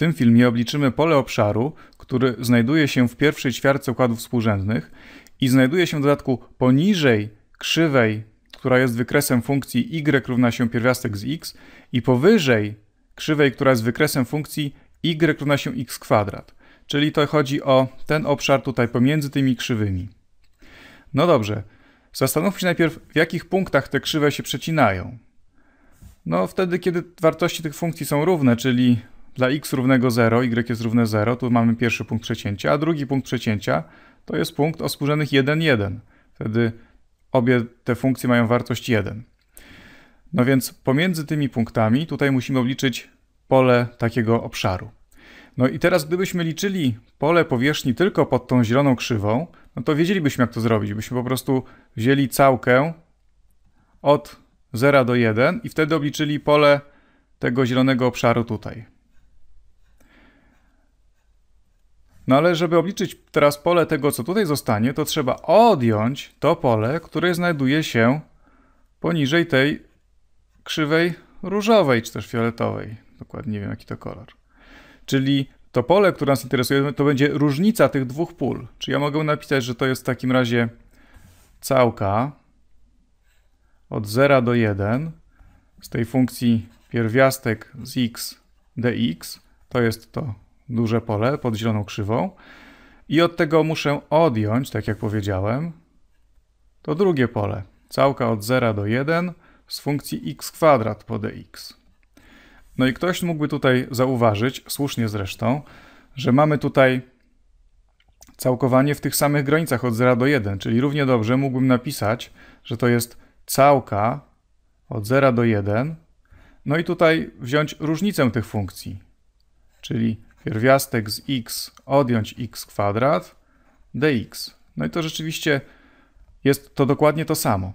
tym filmie obliczymy pole obszaru, który znajduje się w pierwszej ćwiartce układów współrzędnych i znajduje się w dodatku poniżej krzywej, która jest wykresem funkcji y równa się pierwiastek z x i powyżej krzywej, która jest wykresem funkcji y równa się x kwadrat. Czyli to chodzi o ten obszar tutaj pomiędzy tymi krzywymi. No dobrze, zastanówmy się najpierw, w jakich punktach te krzywe się przecinają. No wtedy, kiedy wartości tych funkcji są równe, czyli dla x równego 0, y jest równe 0, tu mamy pierwszy punkt przecięcia, a drugi punkt przecięcia to jest punkt o współrzędnych 1, 1. Wtedy obie te funkcje mają wartość 1. No więc pomiędzy tymi punktami tutaj musimy obliczyć pole takiego obszaru. No i teraz gdybyśmy liczyli pole powierzchni tylko pod tą zieloną krzywą, no to wiedzielibyśmy jak to zrobić. Byśmy po prostu wzięli całkę od 0 do 1 i wtedy obliczyli pole tego zielonego obszaru tutaj. No ale żeby obliczyć teraz pole tego, co tutaj zostanie, to trzeba odjąć to pole, które znajduje się poniżej tej krzywej różowej, czy też fioletowej. Dokładnie nie wiem, jaki to kolor. Czyli to pole, które nas interesuje, to będzie różnica tych dwóch pól. Czyli ja mogę napisać, że to jest w takim razie całka od 0 do 1 z tej funkcji pierwiastek z x dx. To jest to duże pole pod zieloną krzywą i od tego muszę odjąć, tak jak powiedziałem, to drugie pole, całka od 0 do 1 z funkcji x kwadrat po dx. No i ktoś mógłby tutaj zauważyć, słusznie zresztą, że mamy tutaj całkowanie w tych samych granicach od 0 do 1, czyli równie dobrze mógłbym napisać, że to jest całka od 0 do 1, no i tutaj wziąć różnicę tych funkcji, czyli pierwiastek z x odjąć x kwadrat dx. No i to rzeczywiście jest to dokładnie to samo.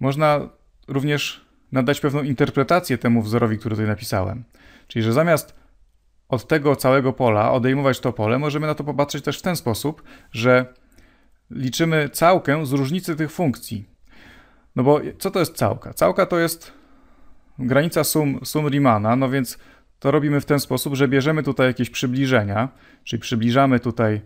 Można również nadać pewną interpretację temu wzorowi, który tutaj napisałem. Czyli, że zamiast od tego całego pola odejmować to pole, możemy na to popatrzeć też w ten sposób, że liczymy całkę z różnicy tych funkcji. No bo co to jest całka? Całka to jest granica sum, sum Riemanna, no więc to robimy w ten sposób, że bierzemy tutaj jakieś przybliżenia, czyli przybliżamy tutaj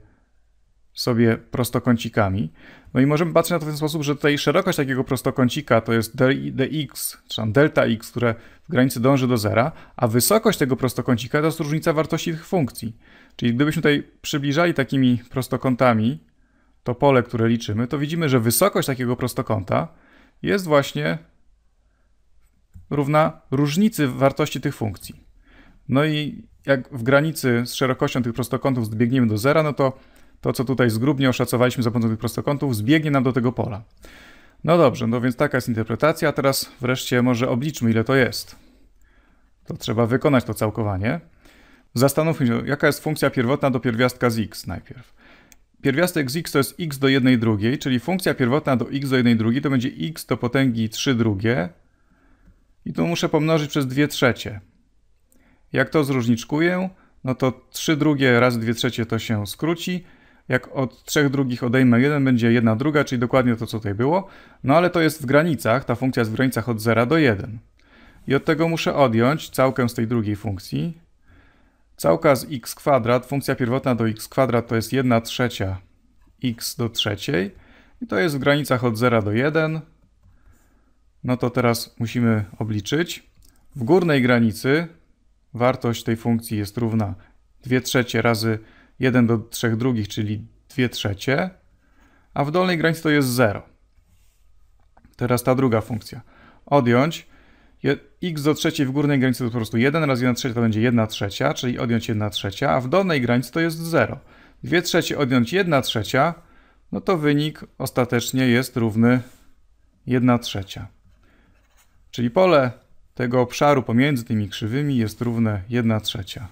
sobie prostokącikami. No i możemy patrzeć na to w ten sposób, że tutaj szerokość takiego prostokącika to jest dx, czy tam delta x, które w granicy dąży do zera, a wysokość tego prostokącika to jest różnica wartości tych funkcji. Czyli gdybyśmy tutaj przybliżali takimi prostokątami to pole, które liczymy, to widzimy, że wysokość takiego prostokąta jest właśnie równa różnicy wartości tych funkcji. No i jak w granicy z szerokością tych prostokątów zbiegniemy do zera, no to to, co tutaj zgrubnie oszacowaliśmy za pomocą tych prostokątów, zbiegnie nam do tego pola. No dobrze, no więc taka jest interpretacja. A teraz wreszcie może obliczmy, ile to jest. To trzeba wykonać to całkowanie. Zastanówmy się, jaka jest funkcja pierwotna do pierwiastka z x najpierw. Pierwiastek z x to jest x do 1 drugiej, czyli funkcja pierwotna do x do 1 drugiej to będzie x do potęgi 3 drugie. I tu muszę pomnożyć przez 2 trzecie. Jak to zróżniczkuję, no to 3 drugie razy 2 trzecie to się skróci. Jak od 3 drugich odejmę 1, będzie 1 druga, czyli dokładnie to, co tutaj było. No ale to jest w granicach, ta funkcja jest w granicach od 0 do 1. I od tego muszę odjąć całkę z tej drugiej funkcji. Całka z x kwadrat, funkcja pierwotna do x kwadrat to jest 1 trzecia x do trzeciej. I to jest w granicach od 0 do 1. No to teraz musimy obliczyć. W górnej granicy Wartość tej funkcji jest równa 2 trzecie razy 1 do 3 drugich, czyli 2 trzecie, a w dolnej granicy to jest 0. Teraz ta druga funkcja. Odjąć x do trzeciej w górnej granicy to po prostu 1 razy 1 trzecia to będzie 1 trzecia, czyli odjąć 1 trzecia, a w dolnej granicy to jest 0. 2 trzecie odjąć 1 trzecia, no to wynik ostatecznie jest równy 1 trzecia. Czyli pole tego obszaru pomiędzy tymi krzywymi jest równe 1 trzecia.